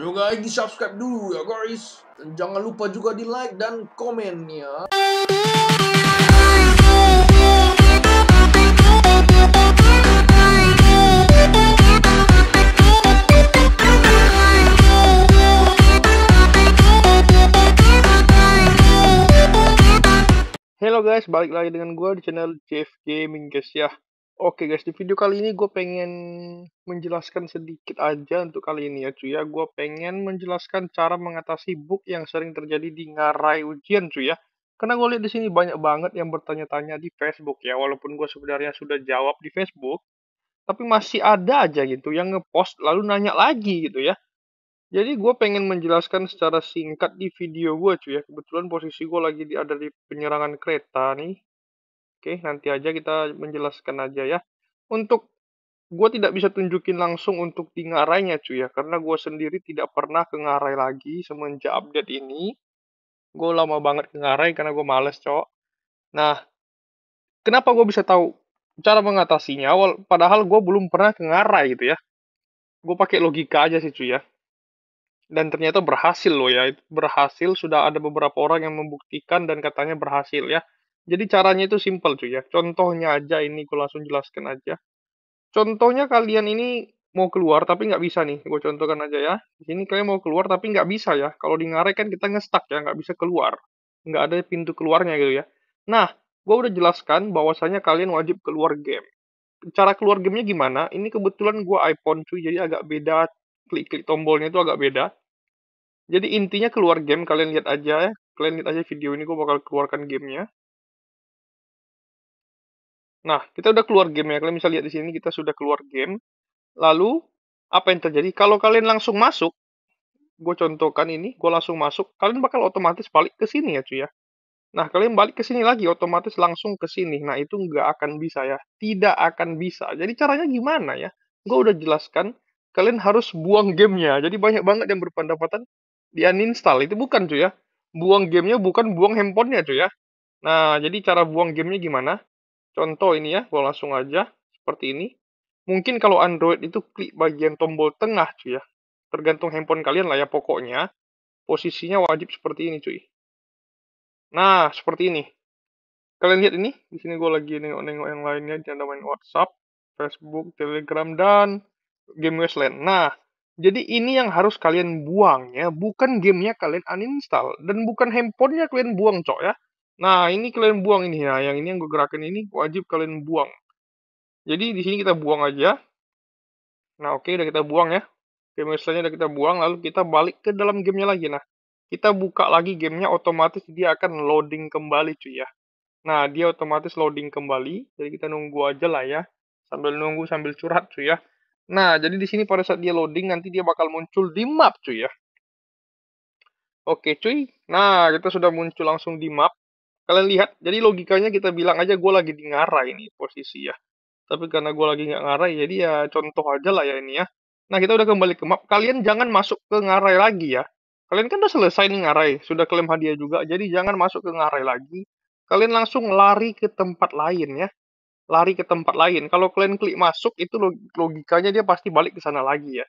Yo guys, di subscribe dulu ya guys. Dan jangan lupa juga di like dan komen ya. Halo guys, balik lagi dengan gue di channel Chef Gaming guys ya. Oke guys, di video kali ini gue pengen menjelaskan sedikit aja untuk kali ini ya cuy ya. Gue pengen menjelaskan cara mengatasi bug yang sering terjadi di ngarai ujian cuy ya. Karena gue lihat di sini banyak banget yang bertanya-tanya di Facebook ya. Walaupun gue sebenarnya sudah jawab di Facebook, tapi masih ada aja gitu yang ngepost lalu nanya lagi gitu ya. Jadi gue pengen menjelaskan secara singkat di video gue cuy ya. Kebetulan posisi gue lagi ada di penyerangan kereta nih Oke, nanti aja kita menjelaskan aja ya. Untuk gue tidak bisa tunjukin langsung untuk di ngarainya cuy ya, karena gue sendiri tidak pernah ke ngarai lagi semenjak update ini. Gue lama banget ke ngarai karena gue males cowok. Nah, kenapa gue bisa tahu cara mengatasinya? Padahal gue belum pernah ke ngarai gitu ya. Gue pakai logika aja sih cuy ya. Dan ternyata berhasil loh ya, berhasil sudah ada beberapa orang yang membuktikan dan katanya berhasil ya jadi caranya itu simple cuy ya. Contohnya aja ini gue langsung jelaskan aja. Contohnya kalian ini mau keluar tapi nggak bisa nih. Gue contohkan aja ya. Di sini kalian mau keluar tapi nggak bisa ya. Kalau di Ngare kan kita ngestak ya, nggak bisa keluar. Nggak ada pintu keluarnya gitu ya. Nah, gue udah jelaskan bahwasanya kalian wajib keluar game. Cara keluar gamenya gimana? Ini kebetulan gue iPhone cuy, jadi agak beda. Klik-klik tombolnya itu agak beda. Jadi intinya keluar game, kalian lihat aja ya. Kalian lihat aja video ini gue bakal keluarkan gamenya Nah, kita udah keluar game ya. Kalian bisa lihat di sini kita sudah keluar game. Lalu apa yang terjadi? Kalau kalian langsung masuk, gue contohkan ini, gue langsung masuk, kalian bakal otomatis balik ke sini ya cuy ya. Nah, kalian balik ke sini lagi, otomatis langsung ke sini. Nah, itu nggak akan bisa ya. Tidak akan bisa. Jadi caranya gimana ya? Gue udah jelaskan, kalian harus buang gamenya. Jadi banyak banget yang berpendapatan di uninstall. Itu bukan cuy ya. Buang gamenya bukan buang handphonenya cuy ya. Nah, jadi cara buang gamenya gimana? Contoh ini ya, gue langsung aja seperti ini. Mungkin kalau Android itu klik bagian tombol tengah cuy ya. Tergantung handphone kalian lah ya pokoknya. Posisinya wajib seperti ini cuy. Nah, seperti ini. Kalian lihat ini, di sini gue lagi nengok-nengok yang lainnya, janda main WhatsApp, Facebook, Telegram, dan game Westland. Nah, jadi ini yang harus kalian buang ya, bukan gamenya kalian uninstall dan bukan handphonenya kalian buang cok ya. Nah, ini kalian buang ini ya. Yang ini yang gue gerakin ini wajib kalian buang. Jadi di sini kita buang aja. Nah, oke okay, udah kita buang ya. Game misalnya udah kita buang lalu kita balik ke dalam gamenya lagi. Nah, kita buka lagi gamenya otomatis dia akan loading kembali cuy ya. Nah, dia otomatis loading kembali. Jadi kita nunggu aja lah ya. Sambil nunggu sambil curhat cuy ya. Nah, jadi di sini pada saat dia loading nanti dia bakal muncul di map cuy ya. Oke cuy. Nah, kita sudah muncul langsung di map kalian lihat jadi logikanya kita bilang aja gue lagi di ngarai ini posisi ya tapi karena gue lagi nggak ngarai jadi ya contoh aja lah ya ini ya nah kita udah kembali ke map kalian jangan masuk ke ngarai lagi ya kalian kan udah selesai nih ngarai sudah klaim hadiah juga jadi jangan masuk ke ngarai lagi kalian langsung lari ke tempat lain ya lari ke tempat lain kalau kalian klik masuk itu logikanya dia pasti balik ke sana lagi ya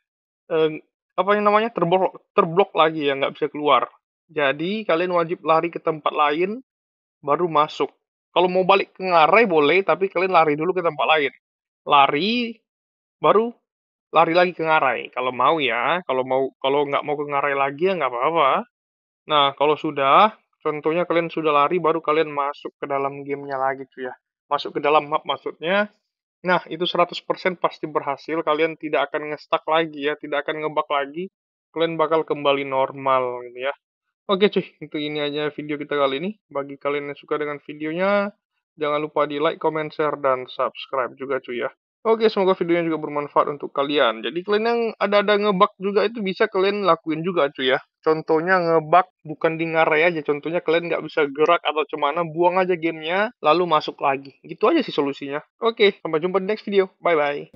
eh, apa yang namanya terblok terblok lagi ya nggak bisa keluar jadi kalian wajib lari ke tempat lain baru masuk. Kalau mau balik ke ngarai boleh, tapi kalian lari dulu ke tempat lain. Lari, baru lari lagi ke ngarai. Kalau mau ya, kalau mau kalau nggak mau ke ngarai lagi ya nggak apa-apa. Nah, kalau sudah, contohnya kalian sudah lari, baru kalian masuk ke dalam gamenya lagi tuh ya. Masuk ke dalam map maksudnya. Nah, itu 100% pasti berhasil. Kalian tidak akan nge-stuck lagi ya, tidak akan ngebak lagi. Kalian bakal kembali normal gitu ya. Oke cuy, itu ini aja video kita kali ini. Bagi kalian yang suka dengan videonya, jangan lupa di like, comment, share, dan subscribe juga cuy ya. Oke, semoga videonya juga bermanfaat untuk kalian. Jadi kalian yang ada-ada ngebug juga itu bisa kalian lakuin juga cuy ya. Contohnya ngebug bukan di ngare aja. Contohnya kalian nggak bisa gerak atau cemana, buang aja gamenya, lalu masuk lagi. Gitu aja sih solusinya. Oke, sampai jumpa di next video. Bye-bye.